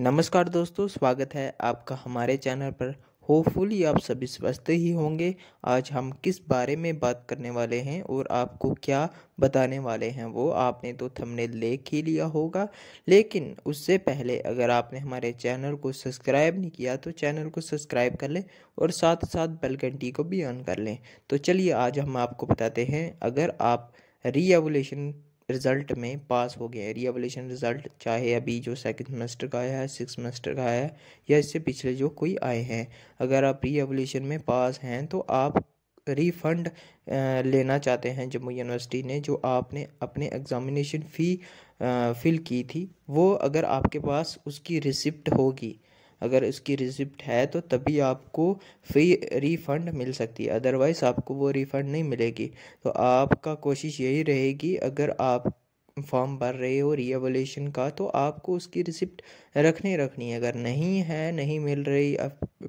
नमस्कार दोस्तों स्वागत है आपका हमारे चैनल पर होपफुली आप सभी स्वस्थ ही होंगे आज हम किस बारे में बात करने वाले हैं और आपको क्या बताने वाले हैं वो आपने तो थंबनेल लेख ही लिया होगा लेकिन उससे पहले अगर आपने हमारे चैनल को सब्सक्राइब नहीं किया तो चैनल को सब्सक्राइब कर लें और साथ साथ बेल घंटी को भी ऑन कर लें तो चलिए आज हम आपको बताते हैं अगर आप रीएवोल्यूशन रिज़ल्ट में पास हो गया है रिएवलेशन रिज़ल्ट चाहे अभी जो सेकंड सेमेस्टर का आया है सिक्स सेमेस्टर का आया है या इससे पिछले जो कोई आए हैं अगर आप रिएवलेशन में पास हैं तो आप रिफंड लेना चाहते हैं जम्मू यूनिवर्सिटी ने जो आपने अपने एग्ज़ामिनेशन फ़ी फिल की थी वो अगर आपके पास उसकी रिसिप्ट होगी अगर उसकी रिसिप्ट है तो तभी आपको फ्री रिफ़ंड मिल सकती है अदरवाइज़ आपको वो रिफ़ंड नहीं मिलेगी तो आपका कोशिश यही रहेगी अगर आप फॉर्म भर रहे हो रीएवोल्यूशन का तो आपको उसकी रिसिप्ट रखनी रखनी है अगर नहीं है नहीं मिल रही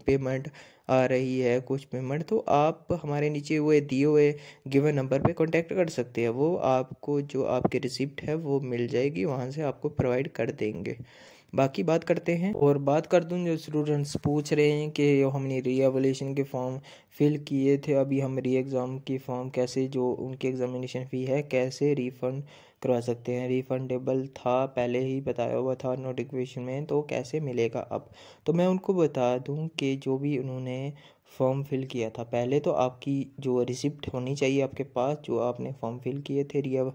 पेमेंट आ रही है कुछ पेमेंट तो आप हमारे नीचे हुए दिए हुए गिवन नंबर पे कांटेक्ट कर सकते हैं वो आपको जो आपकी रिसिप्ट है वो मिल जाएगी वहाँ से आपको प्रोवाइड कर देंगे बाकी बात करते हैं और बात कर दूँ जो स्टूडेंट्स पूछ रहे हैं कि हमने री के फॉर्म फिल किए थे अभी हम री एग्ज़ाम की फॉर्म कैसे जो उनकी एग्ज़ामिनेशन फ़ी है कैसे रिफ़ंड करवा सकते हैं रिफंडेबल था पहले ही बताया हुआ था नोटिफिकेशन में तो कैसे मिलेगा अब तो मैं उनको बता दूं कि जो भी उन्होंने फॉर्म फिल किया था पहले तो आपकी जो रिसिप्ट होनी चाहिए आपके पास जो आपने फॉर्म फिल किए थे रिया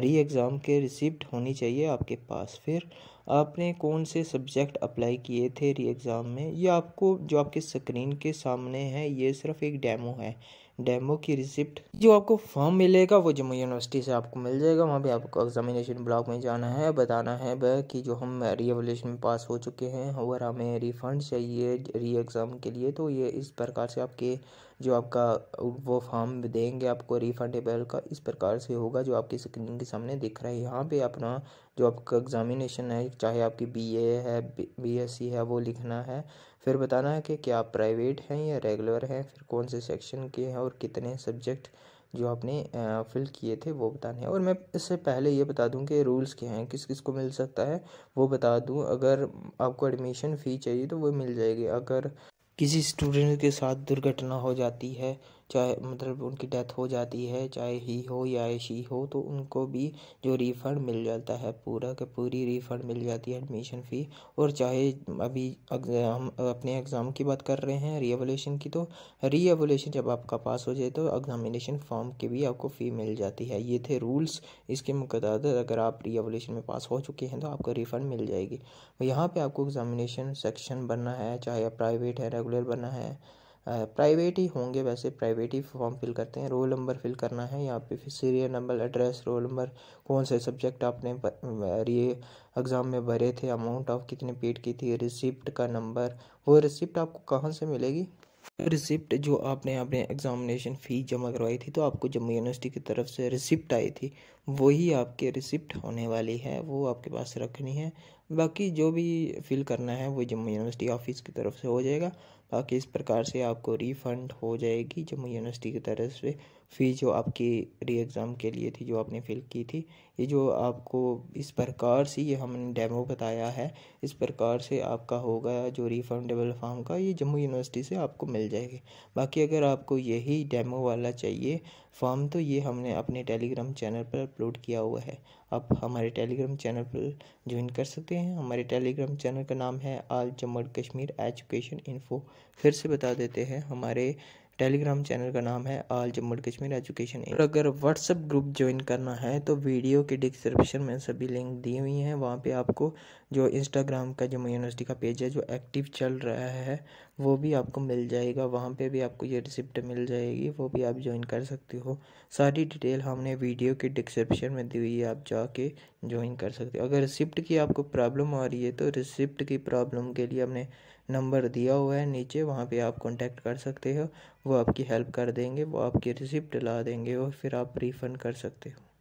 री एग्ज़ाम के रिसिप्ट होनी चाहिए आपके पास फिर आपने कौन से सब्जेक्ट अप्लाई किए थे री एग्ज़ाम में ये आपको जो आपके स्क्रीन के सामने है ये सिर्फ एक डेमो है डेमो की रिसिप्ट जो आपको फॉर्म मिलेगा वो जम्मू यूनिवर्सिटी से आपको मिल जाएगा वहाँ पे आपको एग्जामिनेशन ब्लॉक में जाना है बताना है कि जो हम रीएवलेशन में पास हो चुके हैं और हमें रिफंड चाहिए री एग्ज़ाम के लिए तो ये इस प्रकार से आपके जो आपका वो फॉर्म देंगे आपको रिफंडेबल का इस प्रकार से होगा जो आपकी स्क्रीन के सामने दिख रहा है यहाँ पे अपना जो आपका एग्ज़ामिनेशन है चाहे आपकी बीए है बीएससी है वो लिखना है फिर बताना है कि क्या आप प्राइवेट हैं या रेगुलर हैं फिर कौन से सेक्शन के हैं और कितने सब्जेक्ट जो आपने फिल किए थे वो बताने हैं और मैं इससे पहले ये बता दूं कि रूल्स क्या हैं किस किस को मिल सकता है वो बता दूं अगर आपको एडमिशन फ़ी चाहिए तो वो मिल जाएगी अगर किसी स्टूडेंट के साथ दुर्घटना हो जाती है चाहे मतलब उनकी डेथ हो जाती है चाहे ही हो या शी हो तो उनको भी जो रिफ़ंड मिल जाता है पूरा के पूरी रिफ़ंड मिल जाती है एडमिशन फ़ी और चाहे अभी एग्ज़ाम अपने एग्ज़ाम की बात कर रहे हैं रीएवोल्यूशन की तो रीएवोल्यूशन जब आपका पास हो जाए तो एग्ज़ामिनेशन फॉर्म की भी आपको फ़ी मिल जाती है ये थे रूल्स इसके मुकदाद अगर आप रीएवोल्यूशन में पास हो चुके हैं तो आपको रिफ़ंड मिल जाएगी यहाँ पर आपको एग्ज़ामिनेशन सेक्शन बनना है चाहे प्राइवेट है रेगुलर बनना है प्राइवेट ही होंगे वैसे प्राइवेट ही फॉर्म फिल करते हैं रोल नंबर फिल करना है यहाँ पे फिर serial number address roll number कौन से सब्जेक्ट आपने ये एग्ज़ाम में भरे थे अमाउंट ऑफ कितने पेड की थी रिसिप्ट का नंबर वो रिसिप्ट आपको कहाँ से मिलेगी रिसिप्ट जो आपने अपने एग्जामिनेशन फ़ी जमा करवाई थी तो आपको जम्मू यूनिवर्सिटी की तरफ से रिसिप्ट आई थी वही आपके रिसिप्ट होने वाली है वो आपके पास रखनी है बाकी जो भी फिल करना है वो जम्मू यूनिवर्सिटी ऑफिस की तरफ से हो जाएगा बाकी इस प्रकार से आपको रिफ़ंड हो जाएगी जम्मू यूनिवर्सिटी की तरफ से फ़ी जो आपकी री एग्ज़ाम के लिए थी जो आपने फिल की थी ये जो आपको इस प्रकार से ये हमने डेमो बताया है इस प्रकार से आपका होगा जो रिफ़ंडेबल फॉर्म का ये जम्मू यूनिवर्सिटी से आपको मिल जाएगी बाकी अगर आपको यही डेमो वाला चाहिए फॉर्म तो ये हमने अपने टेलीग्राम चैनल पर अपलोड किया हुआ है आप हमारे टेलीग्राम चैनल पर ज्वाइन कर सकते हैं हमारे टेलीग्राम चैनल का नाम है all Jammu Kashmir education info फिर से बता देते हैं हमारे टेलीग्राम चैनल का नाम है आल जम्मू कश्मीर एजुकेशन और अगर व्हाट्सअप ग्रुप ज्वाइन करना है तो वीडियो के डिस्क्रिप्शन में सभी लिंक दी हुई हैं वहाँ पे आपको जो इंस्टाग्राम का जम्मू यूनिवर्सिटी का पेज है जो एक्टिव चल रहा है वो भी आपको मिल जाएगा वहाँ पे भी आपको ये रिसिप्ट मिल जाएगी वो भी आप ज्वाइन कर सकते हो सारी डिटेल हमने वीडियो के डिस्क्रिप्शन में दी हुई है आप जाके ज्वाइन कर सकते हो अगर रिसिप्ट की आपको प्रॉब्लम आ रही है तो रिसिप्ट की प्रॉब्लम के लिए हमने नंबर दिया हुआ है नीचे वहाँ पे आप कांटेक्ट कर सकते हो वो आपकी हेल्प कर देंगे वो आपकी रिसिप्ट ला देंगे और फिर आप रिफ़ंड कर सकते हो